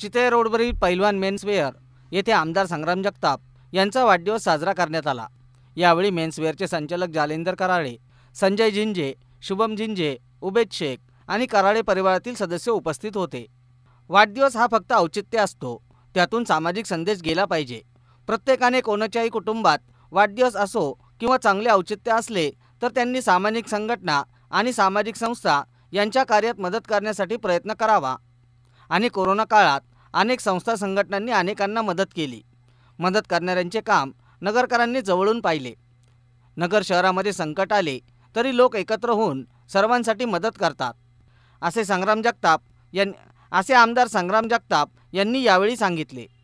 चिते रोडवरील पैलवान मेन्सवेअर येथे आमदार संग्राम जगताप यांचा वाढदिवस साजरा करण्यात आला यावेळी मेन्सवेअरचे संचालक जालेंदर कराळे संजय झिंजे शुभम झिंजे उबेद शेख आणि कराळे परिवारातील सदस्य उपस्थित होते वाढदिवस हा फक्त औचित्य असतो त्यातून सामाजिक संदेश गेला पाहिजे प्रत्येकाने कोणाच्याही कुटुंबात वाढदिवस असो किंवा चांगले औचित्य असले तर त्यांनी सामाजिक संघटना आणि सामाजिक संस्था यांच्या कार्यात मदत करण्यासाठी प्रयत्न करावा आणि कोरोना काळात अनेक संस्था संघटनांनी अनेकांना मदत केली मदत करणाऱ्यांचे काम नगरकरांनी जवळून पाहिले नगर शहरामध्ये संकट आले तरी लोक एकत्र होऊन सर्वांसाठी मदत करतात असे संग्राम जगताप यांनी असे आमदार संग्राम जगताप यांनी यावेळी सांगितले